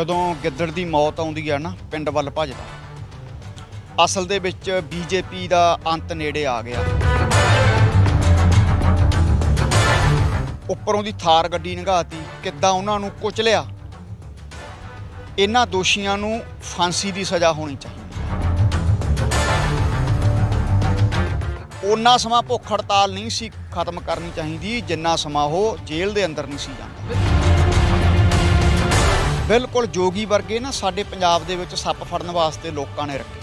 ਜਦੋਂ ਗਿੱਦੜ ਦੀ ਮੌਤ ਆਉਂਦੀ ਆ ਨਾ ਪਿੰਡ ਵੱਲ ਭੱਜਦਾ ਅਸਲ ਦੇ ਵਿੱਚ ਬੀਜੇਪੀ ਦਾ ਅੰਤ ਨੇੜੇ ਆ ਗਿਆ ਉੱਪਰੋਂ ਦੀ ਥਾਰ ਗੱਡੀ ਨਗਾਤੀ ਕਿੱਦਾਂ ਉਹਨਾਂ ਨੂੰ ਕੁਚਲਿਆ ਇਹਨਾਂ ਦੋਸ਼ੀਆਂ ਨੂੰ ਫਾਂਸੀ ਦੀ ਸਜ਼ਾ ਹੋਣੀ ਚਾਹੀਦੀ ਉਹਨਾਂ ਸਮਾਂ ਭੁੱਖ ਹੜਤਾਲ ਨਹੀਂ ਸੀ ਖਤਮ ਕਰਨੀ ਚਾਹੀਦੀ ਜਿੰਨਾ ਸਮਾਂ ਉਹ ਜੇਲ੍ਹ ਦੇ ਅੰਦਰ ਨਹੀਂ ਸੀ ਜਾਂਦਾ ਬਿਲਕੁਲ ਜੋਗੀ ਵਰਗੇ ਨਾ ਸਾਡੇ ਪੰਜਾਬ ਦੇ ਵਿੱਚ ਸੱਪ ਫੜਨ ਵਾਸਤੇ ਲੋਕਾਂ ਨੇ ਰੱਖੇ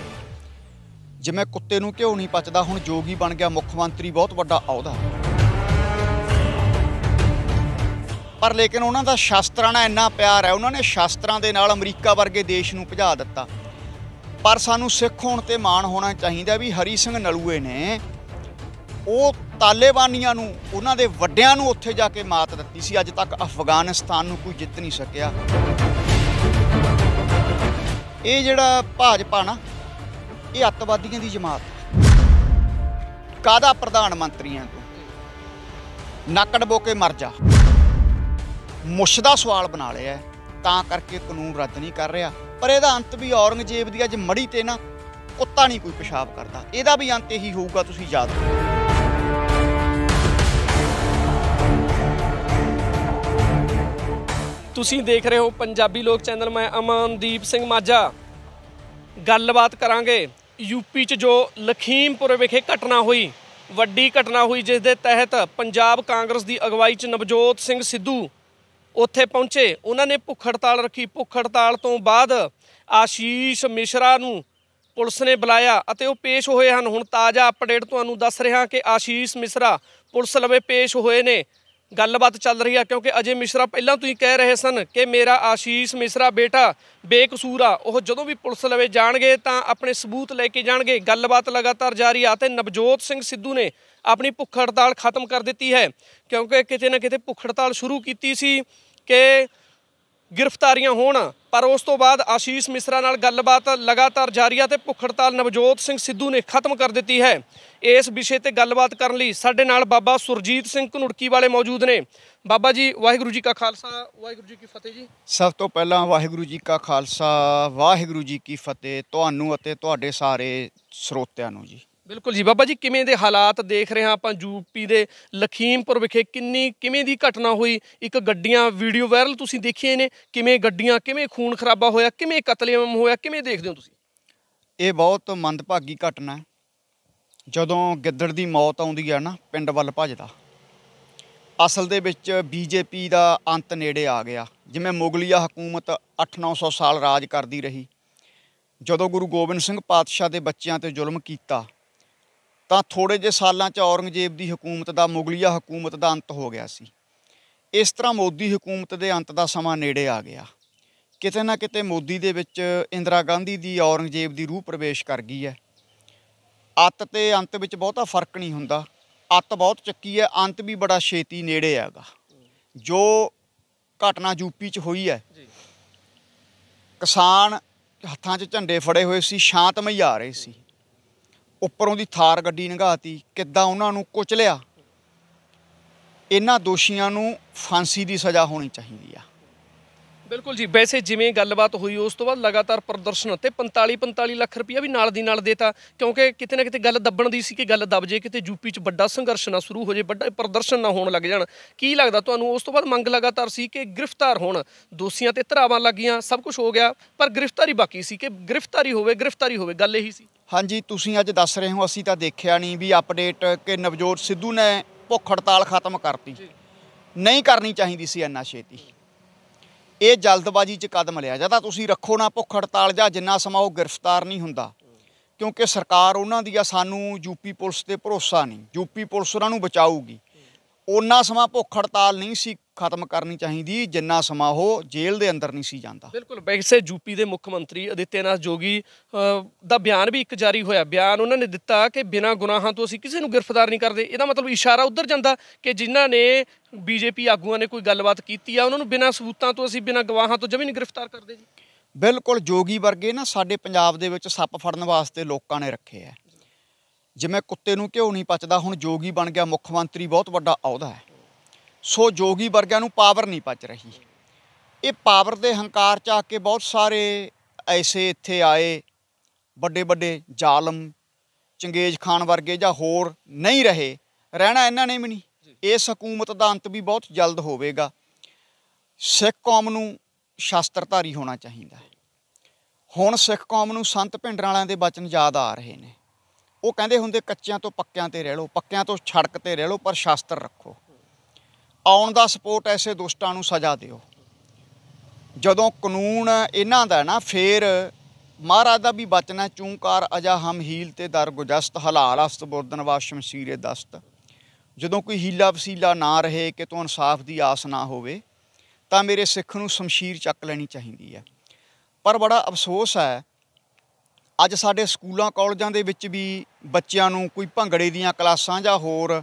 ਜਿਵੇਂ ਕੁੱਤੇ ਨੂੰ ਘਿਓ ਨਹੀਂ ਪਚਦਾ ਹੁਣ ਜੋਗੀ ਬਣ ਗਿਆ ਮੁੱਖ ਮੰਤਰੀ ਬਹੁਤ ਵੱਡਾ ਅਹੁਦਾ ਪਰ ਲੇਕਿਨ ਉਹਨਾਂ ਦਾ ਸ਼ਾਸਤਰਾਂ ਨਾਲ ਇੰਨਾ ਪਿਆਰ ਹੈ ਉਹਨਾਂ ਨੇ ਸ਼ਾਸਤਰਾਂ ਦੇ ਨਾਲ ਅਮਰੀਕਾ ਵਰਗੇ ਦੇਸ਼ ਨੂੰ ਭਜਾ ਦਿੱਤਾ ਪਰ ਸਾਨੂੰ ਸਿੱਖ ਹੋਣ ਤੇ ਮਾਣ ਹੋਣਾ ਚਾਹੀਦਾ ਵੀ ਹਰੀ ਸਿੰਘ ਨਲੂਏ ਨੇ ਉਹ ਤਾਲਿਬਾਨੀਆਂ ਨੂੰ ਉਹਨਾਂ ਦੇ ਵੱਡਿਆਂ ਨੂੰ ਉੱਥੇ ਜਾ ਕੇ ਮਾਤ ਦਿੱਤੀ ਸੀ ਅੱਜ ਤੱਕ ਅਫਗਾਨਿਸਤਾਨ ਨੂੰ ਕੋਈ ਜਿੱਤ ਨਹੀਂ ਸਕਿਆ ਇਹ ਜਿਹੜਾ ਭਾਜਪਾ ਨਾ ਇਹ ਅੱਤਵਾਦੀਆਂ ਦੀ ਜਮਾਤ ਕਾਦਾ ਪ੍ਰਧਾਨ ਮੰਤਰੀਆਂ ਤੋਂ ਨਾਕੜ ਬੋਕੇ ਮਰ ਜਾ ਮੁਸ਼ਦਾ ਸਵਾਲ ਬਣਾ ਲਿਆ ਤਾਂ ਕਰਕੇ ਕਾਨੂੰਨ ਰੱਦ ਨਹੀਂ ਕਰ ਰਿਹਾ ਪਰ ਇਹਦਾ ਅੰਤ ਵੀ ਔਰੰਗਜ਼ੇਬ ਦੀ ਅੱਜ ਮੜੀ ਤੇ ਨਾ ਕੁੱਤਾ ਨਹੀਂ ਕੋਈ ਪਿਸ਼ਾਬ ਕਰਦਾ ਇਹਦਾ ਵੀ ਅੰਤ ਇਹੀ ਹੋਊਗਾ ਤੁਸੀਂ ਯਾਦ ਰੱਖੋ ਤੁਸੀਂ ਦੇਖ ਰਹੇ ਹੋ ਪੰਜਾਬੀ ਲੋਕ ਚੈਨਲ ਮੈਂ ਅਮਨਦੀਪ ਸਿੰਘ ਮਾਝਾ ਗੱਲਬਾਤ ਕਰਾਂਗੇ ਯੂਪੀ 'ਚ ਜੋ ਲਖੀਮਪੁਰ ਵਿਖੇ ਘਟਨਾ ਹੋਈ ਵੱਡੀ ਘਟਨਾ ਹੋਈ ਜਿਸ ਦੇ ਤਹਿਤ ਪੰਜਾਬ ਕਾਂਗਰਸ ਦੀ ਅਗਵਾਈ 'ਚ ਨਵਜੋਤ ਸਿੰਘ ਸਿੱਧੂ ਉੱਥੇ ਪਹੁੰਚੇ ਉਹਨਾਂ ਨੇ ਭੁੱਖ ਹੜਤਾਲ ਰੱਖੀ ਭੁੱਖ ਹੜਤਾਲ ਤੋਂ ਬਾਅਦ ਆਸ਼ੀਸ਼ ਮਿਸ਼ਰਾ ਨੂੰ ਪੁਲਿਸ ਨੇ ਬੁਲਾਇਆ ਅਤੇ ਉਹ ਪੇਸ਼ ਹੋਏ ਹਨ ਹੁਣ ਤਾਜ਼ਾ ਅਪਡੇਟ ਤੁਹਾਨੂੰ ਦੱਸ ਰਿਹਾ ਕਿ ਆਸ਼ੀਸ਼ ਮਿਸ਼ਰਾ ਪੁਲਿਸ ਲਵੇ ਪੇਸ਼ ਹੋਏ ਨੇ ਗੱਲਬਾਤ ਚੱਲ ਰਹੀ ਆ ਕਿਉਂਕਿ ਅਜੇ ਮਿਸ਼ਰਾ ਪਹਿਲਾਂ ਤੁਸੀਂ ਕਹਿ ਰਹੇ ਸਨ ਕਿ ਮੇਰਾ ਆਸ਼ੀਸ਼ ਮਿਸ਼ਰਾ ਬੇਟਾ ਬੇਕਸੂਰ ਆ ਉਹ ਜਦੋਂ ਵੀ ਪੁਲਿਸ ਲਵੇ ਜਾਣਗੇ ਤਾਂ ਆਪਣੇ ਸਬੂਤ ਲੈ ਕੇ ਜਾਣਗੇ ਗੱਲਬਾਤ ਲਗਾਤਾਰ ਜਾਰੀ ਆ ਤੇ ਨਵਜੋਤ ਸਿੰਘ ਸਿੱਧੂ ਨੇ ਆਪਣੀ ਭੁੱਖ ਹੜਤਾਲ ਖਤਮ ਕਰ ਦਿੱਤੀ ਹੈ ਕਿਉਂਕਿ ਕਿਤੇ ਨਾ ਕਿਤੇ ਭੁੱਖ ਹੜਤਾਲ ਸ਼ੁਰੂ ਕੀਤੀ ਸੀ ਕਿ ਗ੍ਰਿਫਤਾਰੀਆਂ ਹੋਣ ਪਰ ਉਸ ਤੋਂ ਬਾਅਦ ਆਸ਼ੀਸ਼ ਮਿਸਰਾ ਨਾਲ ਗੱਲਬਾਤ ਲਗਾਤਾਰ ਜਾਰੀ ਆ ਤੇ ਭੁੱਖ ਹੜਤਾਲ ਨਵਜੋਤ ਸਿੰਘ ਸਿੱਧੂ ਨੇ ਖਤਮ ਕਰ ਦਿੱਤੀ ਹੈ ਇਸ ਵਿਸ਼ੇ ਤੇ ਗੱਲਬਾਤ ਕਰਨ ਲਈ ਸਾਡੇ ਨਾਲ ਬਾਬਾ ਸੁਰਜੀਤ ਸਿੰਘ ਘਨੁੜਕੀ ਵਾਲੇ ਮੌਜੂਦ ਨੇ ਬਾਬਾ ਜੀ ਵਾਹਿਗੁਰੂ ਜੀ ਕਾ ਖਾਲਸਾ ਵਾਹਿਗੁਰੂ ਜੀ ਕੀ ਫਤਿਹ ਜੀ ਸਭ ਤੋਂ ਪਹਿਲਾਂ ਵਾਹਿਗੁਰੂ ਜੀ ਕਾ ਖਾਲਸਾ ਵਾਹਿਗੁਰੂ ਜੀ ਕੀ ਫਤਿਹ ਤੁਹਾਨੂੰ ਅਤੇ ਤੁਹਾਡੇ ਸਾਰੇ ਸਰੋਤਿਆਂ ਨੂੰ ਜੀ ਬਿਲਕੁਲ ਜੀ ਬਾਬਾ ਜੀ ਕਿਵੇਂ ਦੇ ਹਾਲਾਤ ਦੇਖ ਰਹੇ ਹਾਂ ਆਪਾਂ ਯੂਪੀ ਦੇ ਲਖੀਮਪੁਰ ਵਿਖੇ ਕਿੰਨੀ ਕਿਵੇਂ ਦੀ ਘਟਨਾ ਹੋਈ ਇੱਕ ਗੱਡੀਆਂ ਵੀਡੀਓ ਵਾਇਰਲ ਤੁਸੀਂ ਦੇਖੀ ਨੇ ਕਿਵੇਂ ਗੱਡੀਆਂ ਕਿਵੇਂ ਖੂਨ ਖਰਾਬਾ ਹੋਇਆ ਕਿਵੇਂ ਕਤਲੇਆਮ ਹੋਇਆ ਕਿਵੇਂ ਦੇਖਦੇ ਹੋ ਤੁਸੀਂ ਇਹ ਬਹੁਤ ਮੰਦਭਾਗੀ ਘਟਨਾ ਹੈ ਜਦੋਂ ਗਿੱਦੜ ਦੀ ਮੌਤ ਆਉਂਦੀ ਹੈ ਨਾ ਪਿੰਡ ਵੱਲ ਭੱਜਦਾ ਅਸਲ ਦੇ ਵਿੱਚ ਬੀਜੇਪੀ ਦਾ ਅੰਤ ਨੇੜੇ ਆ ਗਿਆ ਜਿਵੇਂ ਮੁਗਲੀਆ ਹਕੂਮਤ 8-900 ਸਾਲ ਰਾਜ ਕਰਦੀ ਰਹੀ ਜਦੋਂ ਗੁਰੂ ਗੋਬਿੰਦ ਸਿੰਘ ਪਾਤਸ਼ਾਹ ਦੇ ਬੱਚਿਆਂ ਤੇ ਜ਼ੁਲਮ ਕੀਤਾ ਤਾਂ ਥੋੜੇ ਜੇ ਸਾਲਾਂ 'ਚ ਔਰੰਗਜ਼ੇਬ ਦੀ ਹਕੂਮਤ ਦਾ ਮੁਗਲੀਆ ਹਕੂਮਤ ਦਾ ਅੰਤ ਹੋ ਗਿਆ ਸੀ ਇਸ ਤਰ੍ਹਾਂ ਮੋਦੀ ਹਕੂਮਤ ਦੇ ਅੰਤ ਦਾ ਸਮਾਂ ਨੇੜੇ ਆ ਗਿਆ ਕਿਤੇ ਨਾ ਕਿਤੇ ਮੋਦੀ ਦੇ ਵਿੱਚ ਇੰਦਰਾ ਗਾਂਧੀ ਦੀ ਔਰੰਗਜ਼ੇਬ ਦੀ ਰੂਹ ਪ੍ਰਵੇਸ਼ ਕਰ ਗਈ ਹੈ ਅੱਤ ਤੇ ਅੰਤ ਵਿੱਚ ਬਹੁਤਾ ਫਰਕ ਨਹੀਂ ਹੁੰਦਾ ਅੱਤ ਬਹੁਤ ਚੱਕੀ ਹੈ ਅੰਤ ਵੀ ਬੜਾ ਛੇਤੀ ਨੇੜੇ ਆਗਾ ਜੋ ਘਟਨਾ ਯੂਪੀ 'ਚ ਹੋਈ ਹੈ ਕਿਸਾਨ ਹੱਥਾਂ 'ਚ ਝੰਡੇ ਫੜੇ ਹੋਏ ਸੀ ਸ਼ਾਂਤਮਈ ਆ ਰਹੇ ਸੀ ਉੱਪਰੋਂ ਦੀ ਥਾਰ ਗੱਡੀ ਨਗਾਤੀ ਕਿੱਦਾਂ ਉਹਨਾਂ ਨੂੰ ਕੁਚਲਿਆ ਇਹਨਾਂ ਦੋਸ਼ੀਆਂ ਨੂੰ ਫਾਂਸੀ ਦੀ ਸਜ਼ਾ ਹੋਣੀ ਚਾਹੀਦੀ ਆ ਬਿਲਕੁਲ ਜੀ ਵੈਸੇ ਜਿਵੇਂ ਗੱਲਬਾਤ ਹੋਈ ਉਸ ਤੋਂ ਬਾਅਦ ਲਗਾਤਾਰ ਪ੍ਰਦਰਸ਼ਨ ਤੇ 45 45 ਲੱਖ ਰੁਪਇਆ ਵੀ ਨਾਲ ਦੀ ਨਾਲ ਦੇਤਾ ਕਿਉਂਕਿ ਕਿਤੇ ਨਾ ਕਿਤੇ ਗੱਲ ਦੱਬਣ ਦੀ ਸੀ ਕਿ ਗੱਲ ਦੱਬ ਜੇ ਕਿਤੇ ਯੂਪੀ 'ਚ ਵੱਡਾ ਸੰਘਰਸ਼ ਨਾ ਸ਼ੁਰੂ ਹੋ ਜੇ ਵੱਡਾ ਪ੍ਰਦਰਸ਼ਨ ਨਾ ਹੋਣ ਲੱਗ ਜਾਣ ਕੀ ਲੱਗਦਾ ਤੁਹਾਨੂੰ ਉਸ ਤੋਂ ਬਾਅਦ ਮੰਗ ਲਗਾਤਾਰ ਸੀ ਕਿ ਗ੍ਰਿਫਤਾਰ ਹੋਣ ਦੋਸ਼ੀਆਂ ਤੇ ਧਰਾਵਾਂ ਲੱਗੀਆਂ ਸਭ ਕੁਝ ਹੋ ਗਿਆ ਪਰ ਗ੍ਰਿਫਤਾਰੀ ਬਾਕੀ ਸੀ ਕਿ ਗ੍ਰਿਫਤਾਰੀ ਹੋਵੇ ਗ੍ਰਿਫਤਾਰੀ ਹੋਵੇ ਗੱਲ ਇਹੀ ਸੀ ਹਾਂਜੀ ਤੁਸੀਂ ਅੱਜ ਦੱਸ ਰਹੇ ਹੋ ਅਸੀਂ ਤਾਂ ਦੇਖਿਆ ਨਹੀਂ ਵੀ ਅਪਡੇਟ ਕਿ ਨਵਜੋਤ ਸਿੱਧੂ ਨੇ ਭੁੱਖ ਹੜਤਾਲ ਖਤਮ ਕਰਤੀ ਨਹੀਂ ਕਰਨੀ ਚਾਹੀਦੀ ਸੀ ਐਨਾ ਛੇਤੀ ਇਹ ਜਲਦਬਾਜ਼ੀ 'ਚ ਕਦਮ ਲਿਆ ਜਾਂਦਾ ਤੁਸੀਂ ਰੱਖੋ ਨਾ ਭੁੱਖ ਹੜਤਾਲ ਜਾਂ ਜਿੰਨਾ ਸਮਾਂ ਉਹ ਗ੍ਰਿਫਤਾਰ ਨਹੀਂ ਹੁੰਦਾ ਕਿਉਂਕਿ ਸਰਕਾਰ ਉਹਨਾਂ ਦੀ ਆ ਸਾਨੂੰ ਯੂਪੀ ਪੁਲਿਸ ਤੇ ਭਰੋਸਾ ਨਹੀਂ ਯੂਪੀ ਪੁਲਿਸ ਉਹਨਾਂ ਨੂੰ ਬਚਾਊਗੀ ਉਹਨਾਂ ਸਮਾਂ ਭੁੱਖ ਹੜਤਾਲ ਨਹੀਂ ਸੀ ਖਤਮ ਕਰਨੀ ਚਾਹੀਦੀ ਜਿੰਨਾ ਸਮਾਂ ਉਹ ਜੇਲ੍ਹ ਦੇ ਅੰਦਰ ਨਹੀਂ ਸੀ ਜਾਂਦਾ ਬਿਲਕੁਲ ਵੈਸੇ ਯੂਪੀ ਦੇ ਮੁੱਖ ਮੰਤਰੀ ਅਦਿੱਤਿਆਨਾਥ ਜੋਗੀ ਦਾ ਬਿਆਨ ਵੀ ਇੱਕ ਜਾਰੀ ਹੋਇਆ ਬਿਆਨ ਉਹਨਾਂ ਨੇ ਦਿੱਤਾ ਕਿ ਬਿਨਾਂ ਗੁਨਾਹਾਂ ਤੋਂ ਅਸੀਂ ਕਿਸੇ ਨੂੰ ਗ੍ਰਿਫਤਾਰ ਨਹੀਂ ਕਰਦੇ ਇਹਦਾ ਮਤਲਬ ਇਸ਼ਾਰਾ ਉੱਧਰ ਜਾਂਦਾ ਕਿ ਜਿਨ੍ਹਾਂ ਨੇ ਬੀਜੇਪੀ ਆਗੂਆਂ ਨੇ ਕੋਈ ਗੱਲਬਾਤ ਕੀਤੀ ਆ ਉਹਨਾਂ ਨੂੰ ਬਿਨਾਂ ਸਬੂਤਾਂ ਤੋਂ ਅਸੀਂ ਬਿਨਾਂ ਗਵਾਹਾਂ ਤੋਂ ਜਮੀਨ ਗ੍ਰਿਫਤਾਰ ਕਰਦੇ ਜੀ ਬਿਲਕੁਲ ਜੋਗੀ ਵਰਗੇ ਨਾ ਸਾਡੇ ਪੰਜਾਬ ਦੇ ਵਿੱਚ ਸੱਪ ਫੜਨ ਵਾਸਤੇ ਲੋਕਾਂ ਨੇ ਰੱਖੇ ਆ ਜਿਵੇਂ ਕੁੱਤੇ ਨੂੰ ਘਿਓ ਨਹੀਂ ਪਚਦਾ ਹੁਣ ਜੋਗੀ ਬਣ ਗਿਆ ਮੁੱਖ ਮੰਤਰੀ ਬਹੁਤ ਵੱਡਾ ਅਹੁਦਾ ਹੈ ਸੋ ਜੋਗੀ ਵਰਗਿਆਂ ਨੂੰ ਪਾਵਰ ਨਹੀਂ ਪਚ ਰਹੀ ਇਹ ਪਾਵਰ ਦੇ ਹੰਕਾਰ ਚ ਆ ਕੇ ਬਹੁਤ ਸਾਰੇ ਐਸੇ ਇੱਥੇ ਆਏ ਵੱਡੇ ਵੱਡੇ ਜ਼ਾਲਮ ਚੰਗੇਜ਼ ਖਾਨ ਵਰਗੇ ਜਾਂ ਹੋਰ ਨਹੀਂ ਰਹੇ ਰਹਿਣਾ ਇਹਨਾਂ ਨੇ ਵੀ ਨਹੀਂ ਇਸ ਹਕੂਮਤ ਦਾ ਅੰਤ ਵੀ ਬਹੁਤ ਜਲਦ ਹੋਵੇਗਾ ਸਿੱਖ ਕੌਮ ਨੂੰ ਸ਼ਾਸਤਰਧਾਰੀ ਹੋਣਾ ਚਾਹੀਦਾ ਹੈ ਹੁਣ ਸਿੱਖ ਕੌਮ ਨੂੰ ਸੰਤ ਭਿੰਡਰ ਵਾਲਿਆਂ ਦੇ ਬਚਨ ਯਾਦ ਆ ਰਹੇ ਨੇ ਉਹ ਕਹਿੰਦੇ ਹੁੰਦੇ ਕੱਚਿਆਂ ਤੋਂ ਪੱਕਿਆਂ ਤੇ ਰਹਿ ਲਓ ਪੱਕਿਆਂ ਤੋਂ ਛੜਕ ਤੇ ਰਹਿ ਲਓ ਪਰ ਸ਼ਾਸਤਰ ਰੱਖੋ ਆਉਣ ਦਾ ਸਪੋਰਟ ਐਸੇ ਦੁਸ਼ਟਾਂ ਨੂੰ ਸਜ਼ਾ ਦਿਓ ਜਦੋਂ ਕਾਨੂੰਨ ਇਹਨਾਂ ਦਾ ਨਾ ਫੇਰ ਮਹਾਰਾਜ ਦਾ ਵੀ ਬਚਨ ਹੈ ਚੂੰਕਾਰ ਅਜਾ ਹਮ ਹੀਲ ਤੇ ਦਰ ਗੁਜਸਤ ਹਲਾਲ ਅਸਤ ਬੁਰਦਨ ਵਾਸ਼ਮ ਸੀਰੇ ਦਸਤ ਜਦੋਂ ਕੋਈ ਹੀਲਾ ਵਸੀਲਾ ਨਾ ਰਹੇ ਕਿ ਤੋਂ ਇਨਸਾਫ ਦੀ ਆਸ ਨਾ ਹੋਵੇ ਤਾਂ ਮੇਰੇ ਸਿੱਖ ਨੂੰ ਸ਼ਮਸ਼ੀਰ ਚੱਕ ਲੈਣੀ ਚਾਹੀਦੀ ਹੈ ਪਰ ਬੜਾ ਅਫਸੋਸ ਹੈ ਅੱਜ ਸਾਡੇ ਸਕੂਲਾਂ ਕਾਲਜਾਂ ਦੇ ਵਿੱਚ ਵੀ ਬੱਚਿਆਂ ਨੂੰ ਕੋਈ ਭੰਗੜੇ ਦੀਆਂ ਕਲਾਸਾਂ ਜਾਂ ਹੋਰ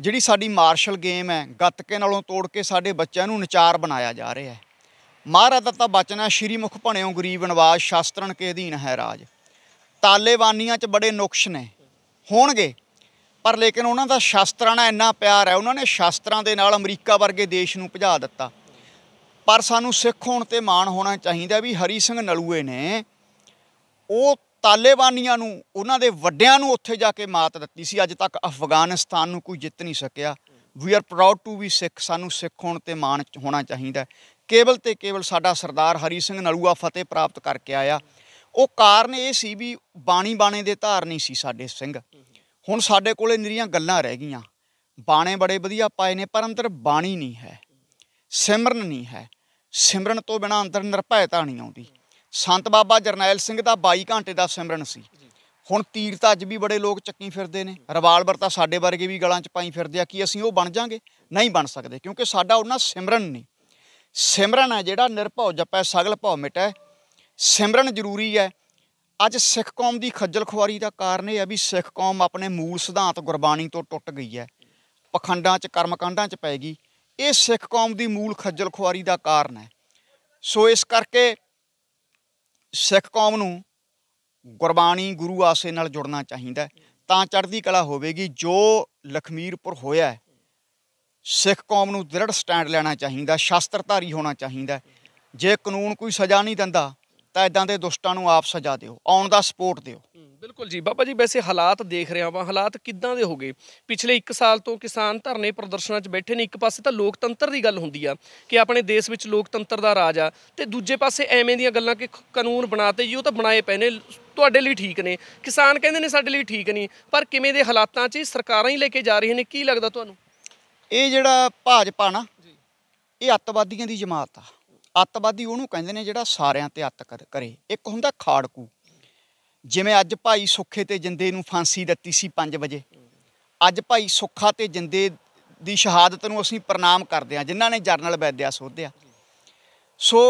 ਜਿਹੜੀ ਸਾਡੀ ਮਾਰਸ਼ਲ ਗੇਮ ਹੈ ਗੱਤਕੇ ਨਾਲੋਂ ਤੋੜ ਕੇ ਸਾਡੇ ਬੱਚਿਆਂ ਨੂੰ ਨਚਾਰ ਬਣਾਇਆ ਜਾ ਰਿਹਾ ਹੈ ਮਹਾਰਾਜ ਦਾ ਬਚਨਾ ਸ਼੍ਰੀ ਮੁਖ ਭਣਿਓ ਗਰੀਬ ਨਵਾਜ਼ ਸ਼ਾਸਤਰਣ ਕੇ ਅਧੀਨ ਹੈ ਰਾਜ ਤਾਲੇਵਾਨੀਆਂ 'ਚ ਬੜੇ ਨੁਕਸ਼ ਨੇ ਹੋਣਗੇ ਪਰ ਲੇਕਿਨ ਉਹਨਾਂ ਦਾ ਸ਼ਾਸਤਰਾਂ ਨਾਲ ਇੰਨਾ ਪਿਆਰ ਹੈ ਉਹਨਾਂ ਨੇ ਸ਼ਾਸਤਰਾਂ ਦੇ ਨਾਲ ਅਮਰੀਕਾ ਵਰਗੇ ਦੇਸ਼ ਨੂੰ ਭਜਾ ਦਿੱਤਾ ਪਰ ਸਾਨੂੰ ਸਿੱਖ ਹੋਣ ਤੇ ਮਾਣ ਹੋਣਾ ਚਾਹੀਦਾ ਵੀ ਹਰੀ ਸਿੰਘ ਨਲੂਏ ਨੇ ਉਹ ਤਾਲਿਬਾਨੀਆਂ ਨੂੰ ਉਹਨਾਂ ਦੇ ਵੱਡਿਆਂ ਨੂੰ ਉੱਥੇ ਜਾ ਕੇ ਮਾਤ ਦਿੱਤੀ ਸੀ ਅੱਜ ਤੱਕ ਅਫਗਾਨਿਸਤਾਨ ਨੂੰ ਕੋਈ ਜਿੱਤ ਨਹੀਂ ਸਕਿਆ we are proud to be Sikh ਸਾਨੂੰ ਸਿੱਖ ਹੋਣ ਤੇ ਮਾਣ ਹੋਣਾ ਚਾਹੀਦਾ ਕੇਵਲ ਤੇ ਕੇਵਲ ਸਾਡਾ ਸਰਦਾਰ ਹਰੀ ਸਿੰਘ ਨਲੂਆ ਫਤਿਹ ਪ੍ਰਾਪਤ ਕਰਕੇ ਆਇਆ ਉਹ ਕਾਰਨ ਇਹ ਸੀ ਵੀ ਬਾਣੀ ਬਾਣੇ ਦੇ ਧਾਰ ਨਹੀਂ ਸੀ ਸਾਡੇ ਸਿੰਘ ਹੁਣ ਸਾਡੇ ਕੋਲੇ ਨਿਰੀਆਂ ਗੱਲਾਂ ਰਹਿ ਗਈਆਂ ਬਾਣੇ ਬੜੇ ਵਧੀਆ ਪਾਏ ਨੇ ਪਰ ਅੰਦਰ ਬਾਣੀ ਨਹੀਂ ਹੈ ਸਿਮਰਨ ਨਹੀਂ ਹੈ ਸਿਮਰਨ ਤੋਂ ਬਿਨਾ ਅੰਦਰ ਨਿਰਭੈਤਾ ਨਹੀਂ ਆਉਂਦੀ ਸੰਤ ਬਾਬਾ ਜਰਨੈਲ ਸਿੰਘ ਦਾ 22 ਘੰਟੇ ਦਾ ਸਿਮਰਨ ਸੀ ਹੁਣ ਤੀਰ ਤਾਂ ਅੱਜ ਵੀ ਬੜੇ ਲੋਕ ਚੱਕੀ ਫਿਰਦੇ ਨੇ ਰਵਾਲ ਤਾਂ ਸਾਡੇ ਵਰਗੇ ਵੀ ਗਲਾਂ 'ਚ ਪਾਈ ਫਿਰਦੇ ਆ ਕਿ ਅਸੀਂ ਉਹ ਬਣ ਜਾਾਂਗੇ ਨਹੀਂ ਬਣ ਸਕਦੇ ਕਿਉਂਕਿ ਸਾਡਾ ਉਹਨਾਂ ਸਿਮਰਨ ਨਹੀਂ ਸਿਮਰਨ ਹੈ ਜਿਹੜਾ ਨਿਰਭਉ ਜਪੈ ਸਗਲ ਭਉ ਮਿਟੈ ਸਿਮਰਨ ਜ਼ਰੂਰੀ ਹੈ ਅੱਜ ਸਿੱਖ ਕੌਮ ਦੀ ਖੱਜਲ ਖੁਆਰੀ ਦਾ ਕਾਰਨ ਇਹ ਹੈ ਵੀ ਸਿੱਖ ਕੌਮ ਆਪਣੇ ਮੂਲ ਸਿਧਾਂਤ ਗੁਰਬਾਣੀ ਤੋਂ ਟੁੱਟ ਗਈ ਹੈ ਪਖੰਡਾਂ 'ਚ ਕਰਮਕਾਂਡਾਂ 'ਚ ਪੈ ਗਈ ਇਹ ਸਿੱਖ ਕੌਮ ਦੀ ਮੂਲ ਖੱਜਲ ਖੁਆਰੀ ਦਾ ਕਾਰਨ ਹੈ ਸੋ ਇਸ ਕਰਕੇ ਸਿੱਖ ਕੌਮ ਨੂੰ ਗੁਰਬਾਣੀ ਗੁਰੂ ਆਸੇ ਨਾਲ ਜੁੜਨਾ ਚਾਹੀਦਾ ਤਾਂ ਚੜ੍ਹਦੀ ਕਲਾ ਹੋਵੇਗੀ ਜੋ ਲਖਮੀਰਪੁਰ ਹੋਇਆ ਸਿੱਖ ਕੌਮ ਨੂੰ ਦ੍ਰਿੜ ਸਟੈਂਡ ਲੈਣਾ ਚਾਹੀਦਾ ਸ਼ਾਸਤਰਧਾਰੀ ਹੋਣਾ ਚਾਹੀਦਾ ਜੇ ਕਾਨੂੰਨ ਕੋਈ ਸਜ਼ਾ ਨਹੀਂ ਦਿੰਦਾ ਤਾਂ ਇਦਾਂ ਦੇ ਦੁਸ਼ਟਾਂ ਨੂੰ ਆਪ ਸਜ਼ਾ ਦਿਓ ਆਉਣ ਦਾ ਸਪੋਰਟ ਦਿਓ ਬਿਲਕੁਲ ਜੀ ਬਾਬਾ ਜੀ ਵੈਸੇ ਹਾਲਾਤ ਦੇਖ ਰਿਹਾ ਵਾਂ ਹਾਲਾਤ ਕਿੱਦਾਂ ਦੇ ਹੋ ਗਏ ਪਿਛਲੇ 1 ਸਾਲ ਤੋਂ ਕਿਸਾਨ ਧਰਨੇ ਪ੍ਰਦਰਸ਼ਨਾਂ 'ਚ ਬੈਠੇ ਨੇ ਇੱਕ ਪਾਸੇ ਤਾਂ ਲੋਕਤੰਤਰ ਦੀ ਗੱਲ ਹੁੰਦੀ ਆ ਕਿ ਆਪਣੇ ਦੇਸ਼ ਵਿੱਚ ਲੋਕਤੰਤਰ ਦਾ ਰਾਜ ਆ ਤੇ ਦੂਜੇ ਪਾਸੇ ਐਵੇਂ ਦੀਆਂ ਗੱਲਾਂ ਕਿ ਕਾਨੂੰਨ ਬਣਾਤੇ ਜੀ ਉਹ ਤਾਂ ਬਣਾਏ ਪਏ ਨੇ ਤੁਹਾਡੇ ਲਈ ਠੀਕ ਨੇ ਕਿਸਾਨ ਕਹਿੰਦੇ ਨੇ ਸਾਡੇ ਲਈ ਠੀਕ ਨਹੀਂ ਪਰ ਕਿਵੇਂ ਦੇ ਹਾਲਾਤਾਂ 'ਚ ਸਰਕਾਰਾਂ ਹੀ ਲੈ ਕੇ ਜਾ ਰਹੀਆਂ ਨੇ ਕੀ ਲੱਗਦਾ ਤੁਹਾਨੂੰ ਇਹ ਜਿਹੜਾ ਭਾਜਪਾ ਨਾ ਜੀ ਇਹ ਅੱਤਵਾਦੀਆਂ ਦੀ ਜਮਾਤ ਆ ਅੱਤਵਾਦੀ ਉਹਨੂੰ ਕਹਿੰਦੇ ਨੇ ਜਿਹੜਾ ਸਾਰਿਆਂ ਤੇ ਅੱਤ ਕਰੇ ਇੱਕ ਹੁੰਦਾ ਖਾੜਕੂ ਜਿਵੇਂ ਅੱਜ ਭਾਈ ਸੁੱਖੇ ਤੇ ਜਿੰਦੇ ਨੂੰ ਫਾਂਸੀ ਦਿੱਤੀ ਸੀ 5 ਵਜੇ ਅੱਜ ਭਾਈ ਸੁੱਖਾ ਤੇ ਜਿੰਦੇ ਦੀ ਸ਼ਹਾਦਤ ਨੂੰ ਅਸੀਂ ਪ੍ਰਣਾਮ ਕਰਦੇ ਹਾਂ ਜਿਨ੍ਹਾਂ ਨੇ ਜਰਨਲ ਵੈਦਿਆ ਸੋਧਿਆ ਸੋ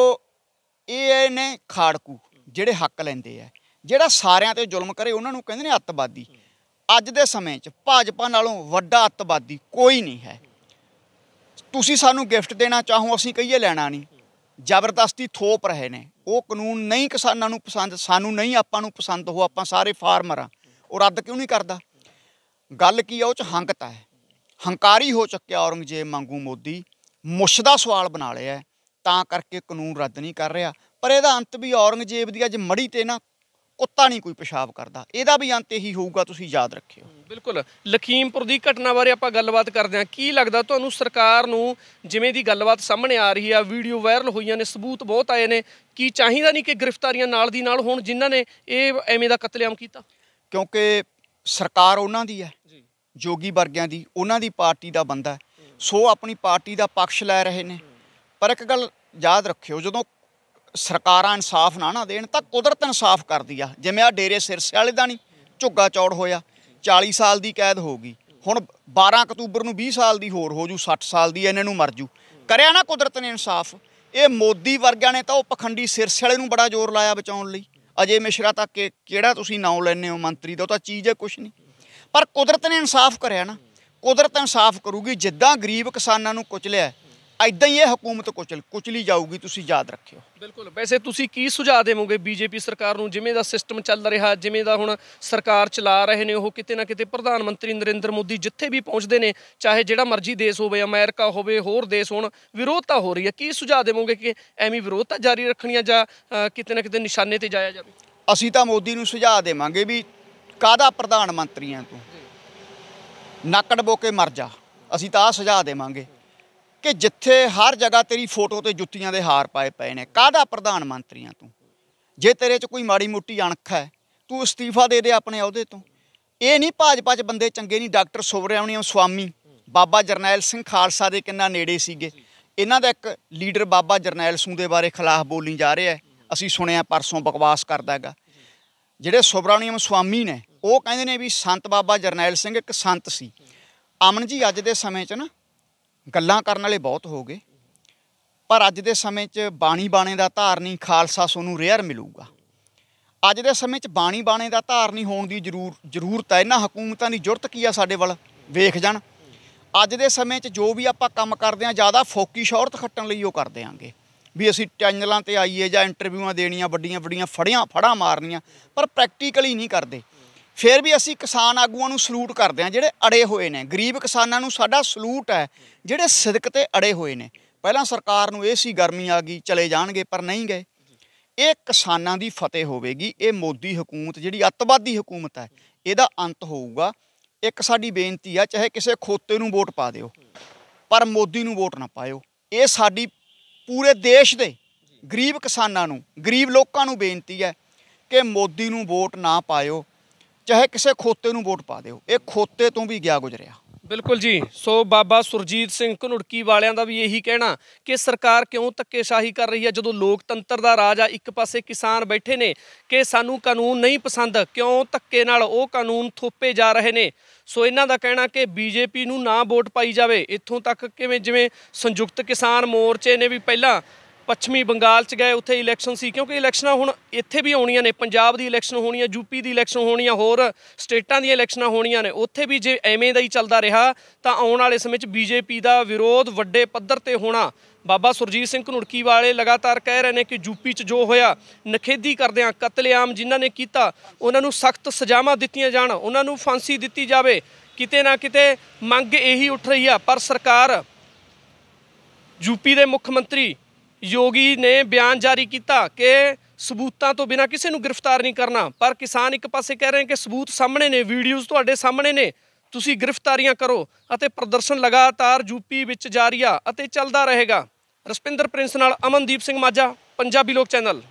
ਇਹ ਨੇ ਖਾੜਕੂ ਜਿਹੜੇ ਹੱਕ ਲੈਂਦੇ ਆ ਜਿਹੜਾ ਸਾਰਿਆਂ ਤੇ ਜ਼ੁਲਮ ਕਰੇ ਉਹਨਾਂ ਨੂੰ ਕਹਿੰਦੇ ਨੇ ਅੱਤਵਾਦੀ ਅੱਜ ਦੇ ਸਮੇਂ 'ਚ ਭਾਜਪਾ ਨਾਲੋਂ ਵੱਡਾ ਅੱਤਵਾਦੀ ਕੋਈ ਨਹੀਂ ਹੈ ਤੁਸੀਂ ਸਾਨੂੰ ਗਿਫਟ ਦੇਣਾ ਚਾਹੋ ਅਸੀਂ ਕਹੀਏ ਲੈਣਾ ਨਹੀਂ ਜ਼ਬਰਦਸਤੀ ਥੋਪ ਰਹੇ ਨੇ ਉਹ ਕਾਨੂੰਨ ਨਹੀਂ ਕਿਸਾਨਾਂ ਨੂੰ ਪਸੰਦ ਸਾਨੂੰ ਨਹੀਂ ਆਪਾਂ ਨੂੰ ਪਸੰਦ ਹੋ ਆਪਾਂ ਸਾਰੇ ਫਾਰਮਰ ਆ ਉਹ ਰੱਦ ਕਿਉਂ ਨਹੀਂ ਕਰਦਾ ਗੱਲ ਕੀ ਆ ਉਹ ਚ ਹੰਕਤਾ ਹੈ ਹੰਕਾਰੀ ਹੋ ਚੱਕਿਆ ਔਰੰਗਜ਼ੇਬ ਮੰਗੂ ਮੋਦੀ ਮੁਸ਼ਦਾ ਸਵਾਲ ਬਣਾ ਲਿਆ ਤਾਂ ਕਰਕੇ ਕਾਨੂੰਨ ਰੱਦ ਨਹੀਂ ਕਰ ਰਿਹਾ ਪਰ ਇਹਦਾ ਅੰਤ ਵੀ ਔਰੰਗਜ਼ੇਬ ਦੀ ਅੱਜ ਮੜੀ ਤੇ ਨਾ ਕੁੱਤਾ ਨਹੀਂ ਕੋਈ ਪਿਸ਼ਾਬ ਕਰਦਾ ਇਹਦਾ ਵੀ ਅੰਤ ਇਹੀ ਹੋਊਗਾ ਤੁਸੀਂ ਯਾਦ ਰੱਖਿਓ ਬਿਲਕੁਲ ਲਖੀਮਪੁਰ ਦੀ ਘਟਨਾ ਬਾਰੇ ਆਪਾਂ ਗੱਲਬਾਤ ਕਰਦੇ ਹਾਂ ਕੀ ਲੱਗਦਾ ਤੁਹਾਨੂੰ ਸਰਕਾਰ ਨੂੰ ਜਿਵੇਂ ਦੀ ਗੱਲਬਾਤ ਸਾਹਮਣੇ ਆ ਰਹੀ ਆ ਵੀਡੀਓ ਵਾਇਰਲ ਹੋਈਆਂ ਨੇ ਸਬੂਤ ਬਹੁਤ ਆਏ ਨੇ ਕੀ ਚਾਹੀਦਾ ਨਹੀਂ ਕਿ ਗ੍ਰਿਫਤਾਰੀਆਂ ਨਾਲ ਦੀ ਨਾਲ ਹੋਣ ਜਿਨ੍ਹਾਂ ਨੇ ਇਹ ਐਵੇਂ ਦਾ ਕਤਲੇਆਮ ਕੀਤਾ ਕਿਉਂਕਿ ਸਰਕਾਰ ਉਹਨਾਂ ਦੀ ਹੈ ਜੀ ਜੋਗੀ ਵਰਗਿਆਂ ਦੀ ਉਹਨਾਂ ਦੀ ਪਾਰਟੀ ਦਾ ਬੰਦਾ ਸੋ ਆਪਣੀ ਪਾਰਟੀ ਦਾ ਪੱਖ ਲੈ ਰਹੇ ਨੇ ਪਰ ਇੱਕ ਗੱਲ ਯਾਦ ਰੱਖਿਓ ਜਦੋਂ ਸਰਕਾਰਾਂ ਇਨਸਾਫ ਨਾ ਨਾ ਦੇਣ ਤਾਂ ਕੁਦਰਤ ਇਨਸਾਫ ਕਰਦੀ ਆ ਜਿਵੇਂ ਆ ਡੇਰੇ ਸਿਰਸੇ ਵਾਲੇ ਦਾ ਨਹੀਂ ਝੁੱਗਾ ਚੌੜ ਹੋਇਆ 40 ਸਾਲ ਦੀ ਕੈਦ ਹੋਊਗੀ ਹੁਣ 12 ਅਕਤੂਬਰ ਨੂੰ 20 ਸਾਲ ਦੀ ਹੋਰ ਹੋ ਜੂ 60 ਸਾਲ ਦੀ ਇਹਨਾਂ ਨੂੰ ਮਰ ਜੂ ਕਰਿਆ ਨਾ ਕੁਦਰਤ ਨੇ ਇਨਸਾਫ ਇਹ ਮੋਦੀ ਵਰਗਿਆਂ ਨੇ ਤਾਂ ਉਹ ਪਖੰਡੀ ਸਿਰਸੇ ਵਾਲੇ ਨੂੰ ਬੜਾ ਜ਼ੋਰ ਲਾਇਆ ਬਚਾਉਣ ਲਈ ਅਜੇ ਮਿਸ਼ਰਾ ਤੱਕ ਕਿਹੜਾ ਤੁਸੀਂ ਨਾਮ ਲੈਣੇ ਹੋ ਮੰਤਰੀ ਦਾ ਉਹ ਤਾਂ ਚੀਜ਼ ਹੈ ਕੁਛ ਨਹੀਂ ਪਰ ਕੁਦਰਤ ਨੇ ਇਨਸਾਫ ਕਰਿਆ ਨਾ ਕੁਦਰਤ ਇਨਸਾਫ ਕਰੂਗੀ ਜਿੱਦਾਂ ਗਰੀਬ ਕਿਸਾਨਾਂ ਨੂੰ ਕੁਚਲਿਆ ਇਦਾਂ ਹੀ ਇਹ ਹਕੂਮਤ ਕੁਚਲ ਕੁਚਲੀ ਜਾਊਗੀ ਤੁਸੀਂ ਯਾਦ ਰੱਖਿਓ ਬਿਲਕੁਲ ਵੈਸੇ ਤੁਸੀਂ ਕੀ ਸੁਝਾਅ ਦੇਵੋਗੇ ਬੀਜੇਪੀ ਸਰਕਾਰ ਨੂੰ ਜਿਵੇਂ ਦਾ ਸਿਸਟਮ ਚੱਲ ਰਿਹਾ ਜਿਵੇਂ ਦਾ ਹੁਣ ਸਰਕਾਰ ਚਲਾ ਰਹੇ ਨੇ ਉਹ ਕਿਤੇ ਨਾ ਕਿਤੇ ਪ੍ਰਧਾਨ ਮੰਤਰੀ ਨਰਿੰਦਰ ਮੋਦੀ ਜਿੱਥੇ ਵੀ ਪਹੁੰਚਦੇ ਨੇ ਚਾਹੇ ਜਿਹੜਾ ਮਰਜ਼ੀ ਦੇਸ਼ ਹੋਵੇ ਅਮਰੀਕਾ ਹੋਵੇ ਹੋਰ ਦੇਸ਼ ਹੋਣ ਵਿਰੋਧਤਾ ਹੋ ਰਹੀ ਹੈ ਕੀ ਸੁਝਾਅ ਦੇਵੋਗੇ ਕਿ ਐਵੇਂ ਵਿਰੋਧਤਾ ਜਾਰੀ ਰੱਖਣੀਆਂ ਜਾਂ ਕਿਤੇ ਨਾ ਕਿਤੇ ਨਿਸ਼ਾਨੇ ਤੇ ਜਾਇਆ ਜਾਵੇ ਅਸੀਂ ਤਾਂ ਮੋਦੀ ਨੂੰ ਸੁਝਾਅ ਦੇਵਾਂਗੇ ਵੀ ਕਾਦਾ ਪ੍ਰਧਾਨ ਮੰਤਰੀਆਂ ਤੂੰ ਨਾਕੜ ਬੋਕੇ ਮਰ ਜਾ ਅਸੀਂ ਤਾਂ ਆ ਸੁਝਾਅ ਦੇਵਾਂਗੇ ਕਿ ਜਿੱਥੇ ਹਰ ਜਗ੍ਹਾ ਤੇਰੀ ਫੋਟੋ ਤੇ ਜੁੱਤੀਆਂ ਦੇ ਹਾਰ ਪਾਏ ਪਏ ਨੇ ਕਾਹਦਾ ਪ੍ਰਧਾਨ ਮੰਤਰੀਆਂ ਤੂੰ ਜੇ ਤੇਰੇ 'ਚ ਕੋਈ ਮਾੜੀ ਮੋਟੀ ਅਣਖ ਹੈ ਤੂੰ ਅਸਤੀਫਾ ਦੇ ਦੇ ਆਪਣੇ ਅਹੁਦੇ ਤੋਂ ਇਹ ਨਹੀਂ ਭਾਜਪਾ 'ਚ ਬੰਦੇ ਚੰਗੇ ਨਹੀਂ ਡਾਕਟਰ ਸੁਬਰਾਮਣੀਅਮ ਸਵਾਮੀ ਬਾਬਾ ਜਰਨੈਲ ਸਿੰਘ ਖਾਲਸਾ ਦੇ ਕਿੰਨਾ ਨੇੜੇ ਸੀਗੇ ਇਹਨਾਂ ਦਾ ਇੱਕ ਲੀਡਰ ਬਾਬਾ ਜਰਨੈਲ ਸਿੰਘ ਦੇ ਬਾਰੇ ਖਿਲਾਫ ਬੋਲੀ ਜਾ ਰਿਹਾ ਹੈ ਅਸੀਂ ਸੁਣਿਆ ਪਰਸੋਂ ਬਕਵਾਸ ਕਰਦਾ ਹੈਗਾ ਜਿਹੜੇ ਸੁਬਰਾਮਣੀਅਮ ਸਵਾਮੀ ਨੇ ਉਹ ਕਹਿੰਦੇ ਨੇ ਵੀ ਸੰਤ ਬਾਬਾ ਜਰਨੈਲ ਸਿੰਘ ਇੱਕ ਸੰਤ ਸੀ ਅਮਨ ਜੀ ਅੱਜ ਦੇ ਸਮੇਂ 'ਚ ਨਾ ਗੱਲਾਂ ਕਰਨ ਵਾਲੇ ਬਹੁਤ ਹੋ ਗਏ ਪਰ ਅੱਜ ਦੇ ਸਮੇਂ 'ਚ ਬਾਣੀ ਬਾਣੇ ਦਾ ਧਾਰਨੀ ਖਾਲਸਾ ਸੋਨੂੰ ਰੇਅਰ ਮਿਲੂਗਾ ਅੱਜ ਦੇ ਸਮੇਂ 'ਚ ਬਾਣੀ ਬਾਣੇ ਦਾ ਧਾਰਨੀ ਹੋਣ ਦੀ ਜ਼ਰੂਰ ਜ਼ਰੂਰਤ ਹੈ ਇਹਨਾਂ ਹਕੂਮਤਾਂ ਦੀ ਜ਼ਰੂਰਤ ਕੀ ਆ ਸਾਡੇ ਵੱਲ ਵੇਖ ਜਾਣ ਅੱਜ ਦੇ ਸਮੇਂ 'ਚ ਜੋ ਵੀ ਆਪਾਂ ਕੰਮ ਕਰਦੇ ਆ ਜ਼ਿਆਦਾ ਫੋਕੀ ਸ਼ੌਹਰਤ ਖੱਟਣ ਲਈ ਉਹ ਕਰਦੇ ਆਂਗੇ ਵੀ ਅਸੀਂ ਚੈਨਲਾਂ ਤੇ ਆਈਏ ਜਾਂ ਇੰਟਰਵਿਊਆਂ ਦੇਣੀਆਂ ਵੱਡੀਆਂ ਵੱਡੀਆਂ ਫੜੀਆਂ ਫੜਾ ਮਾਰਨੀਆਂ ਪਰ ਪ੍ਰੈਕਟੀਕਲੀ ਨਹੀਂ ਕਰਦੇ ਫਿਰ ਵੀ ਅਸੀਂ ਕਿਸਾਨ ਆਗੂਆਂ ਨੂੰ ਸਲੂਟ ਕਰਦੇ ਹਾਂ ਜਿਹੜੇ ਅੜੇ ਹੋਏ ਨੇ ਗਰੀਬ ਕਿਸਾਨਾਂ ਨੂੰ ਸਾਡਾ ਸਲੂਟ ਹੈ ਜਿਹੜੇ ਸਿਦਕ ਤੇ ਅੜੇ ਹੋਏ ਨੇ ਪਹਿਲਾਂ ਸਰਕਾਰ ਨੂੰ ਇਹ ਸੀ ਗਰਮੀ ਆ ਗਈ ਚਲੇ ਜਾਣਗੇ ਪਰ ਨਹੀਂ ਗਏ ਇਹ ਕਿਸਾਨਾਂ ਦੀ ਫਤਿਹ ਹੋਵੇਗੀ ਇਹ ਮੋਦੀ ਹਕੂਮਤ ਜਿਹੜੀ ਅੱਤਵਾਦੀ ਹਕੂਮਤ ਹੈ ਇਹਦਾ ਅੰਤ ਹੋਊਗਾ ਇੱਕ ਸਾਡੀ ਬੇਨਤੀ ਆ ਚਾਹੇ ਕਿਸੇ ਖੋਤੇ ਨੂੰ ਵੋਟ ਪਾ ਦਿਓ ਪਰ ਮੋਦੀ ਨੂੰ ਵੋਟ ਨਾ ਪਾਇਓ ਇਹ ਸਾਡੀ ਪੂਰੇ ਦੇਸ਼ ਦੇ ਗਰੀਬ ਕਿਸਾਨਾਂ ਨੂੰ ਗਰੀਬ ਲੋਕਾਂ ਨੂੰ ਬੇਨਤੀ ਹੈ ਕਿ ਮੋਦੀ ਨੂੰ ਵੋਟ ਨਾ ਪਾਇਓ ਚਾਹੇ ਕਿਸੇ ਖੋਤੇ ਨੂੰ ਵੋਟ ਪਾ ਦਿਓ ਇਹ ਖੋਤੇ ਤੋਂ ਵੀ ਗਿਆ ਗੁਜ਼ਰਿਆ ਬਿਲਕੁਲ ਜੀ ਸੋ ਬਾਬਾ ਸੁਰਜੀਤ ਸਿੰਘ ਘਨੁੜਕੀ ਵਾਲਿਆਂ ਦਾ ਵੀ ਇਹੀ ਕਹਿਣਾ ਕਿ ਸਰਕਾਰ ਕਿਉਂ ਤੱਕੇਸ਼ਾਹੀ ਕਰ ਰਹੀ ਹੈ ਜਦੋਂ ਲੋਕਤੰਤਰ ਦਾ ਰਾਜ ਆ ਇੱਕ ਪਾਸੇ ਕਿਸਾਨ ਬੈਠੇ ਨੇ ਕਿ ਸਾਨੂੰ ਕਾਨੂੰਨ ਨਹੀਂ ਪਸੰਦ ਕਿਉਂ ਤੱਕੇ ਨਾਲ ਉਹ ਕਾਨੂੰਨ ਥੋਪੇ ਜਾ ਰਹੇ ਨੇ ਸੋ ਇਹਨਾਂ ਦਾ ਕਹਿਣਾ ਕਿ ਬੀਜੇਪੀ ਨੂੰ ਨਾ ਵੋਟ ਪਾਈ ਜਾਵੇ ਇੱਥੋਂ ਤੱਕ ਕਿਵੇਂ ਜਿਵੇਂ ਸੰਯੁਕਤ ਕਿਸਾਨ ਮੋਰਚੇ ਨੇ ਵੀ ਪਹਿਲਾਂ ਪੱਛਮੀ ਬੰਗਾਲ 'ਚ ਗਏ ਉੱਥੇ ਇਲੈਕਸ਼ਨ ਸੀ ਕਿਉਂਕਿ ਇਲੈਕਸ਼ਨਾਂ ਹੁਣ ਇੱਥੇ ਵੀ ਆਉਣੀਆਂ ਨੇ ਪੰਜਾਬ ਦੀ ਇਲੈਕਸ਼ਨ ਹੋਣੀ ਹੈ ਯੂਪੀ ਦੀ ਇਲੈਕਸ਼ਨ ਹੋਣੀ ਹੈ ਹੋਰ ਸਟੇਟਾਂ ਦੀਆਂ ਇਲੈਕਸ਼ਨਾਂ ਹੋਣੀਆਂ ਨੇ ਉੱਥੇ ਵੀ ਜੇ ਐਵੇਂ ਦਾ ਹੀ ਚੱਲਦਾ ਰਿਹਾ ਤਾਂ ਆਉਣ ਵਾਲੇ ਸਮੇਂ 'ਚ ਬੀਜੇਪੀ ਦਾ ਵਿਰੋਧ ਵੱਡੇ ਪੱਧਰ ਤੇ ਹੋਣਾ ਬਾਬਾ ਸੁਰਜੀਤ ਸਿੰਘ ਘਨੁੜਕੀ ਵਾਲੇ ਲਗਾਤਾਰ ਕਹਿ ਰਹੇ ਨੇ ਕਿ ਯੂਪੀ 'ਚ ਜੋ ਹੋਇਆ ਨਖੇਦੀ ਕਰਦਿਆਂ ਕਤਲੇਆਮ ਜਿਨ੍ਹਾਂ ਨੇ ਕੀਤਾ ਉਹਨਾਂ ਨੂੰ ਸਖਤ ਸਜ਼ਾਵਾਂ ਦਿੱਤੀਆਂ ਜਾਣ ਉਹਨਾਂ ਨੂੰ ਫਾਂਸੀ ਦਿੱਤੀ ਜਾਵੇ ਕਿਤੇ ਨਾ ਕਿਤੇ ਮੰਗ ਇਹੀ ਉੱਠ ਰਹੀ ਆ ਪਰ ਸਰਕਾਰ ਯੂਪੀ ਦੇ ਮੁੱਖ ਮੰਤਰੀ ਯੋਗੀ ਨੇ ਬਿਆਨ ਜਾਰੀ ਕੀਤਾ ਕਿ ਸਬੂਤਾਂ ਤੋਂ ਬਿਨਾ ਕਿਸੇ ਨੂੰ ਗ੍ਰਿਫਤਾਰ ਨਹੀਂ ਕਰਨਾ ਪਰ ਕਿਸਾਨ ਇੱਕ ਪਾਸੇ ਕਹਿ ਰਹੇ ਕਿ ਸਬੂਤ ਸਾਹਮਣੇ ਨੇ ਵੀਡੀਓਜ਼ ਤੁਹਾਡੇ ਸਾਹਮਣੇ ਨੇ ਤੁਸੀਂ ਗ੍ਰਿਫਤਾਰੀਆਂ ਕਰੋ ਅਤੇ ਪ੍ਰਦਰਸ਼ਨ ਲਗਾਤਾਰ ਯੂਪੀ ਵਿੱਚ ਜਾਰੀ ਆ ਅਤੇ ਚੱਲਦਾ ਰਹੇਗਾ ਰਸਪਿੰਦਰ ਪ੍ਰਿੰਸ ਨਾਲ ਅਮਨਦੀਪ ਸਿੰਘ ਮਾਝਾ ਪੰਜਾਬੀ ਲੋਕ ਚੈਨਲ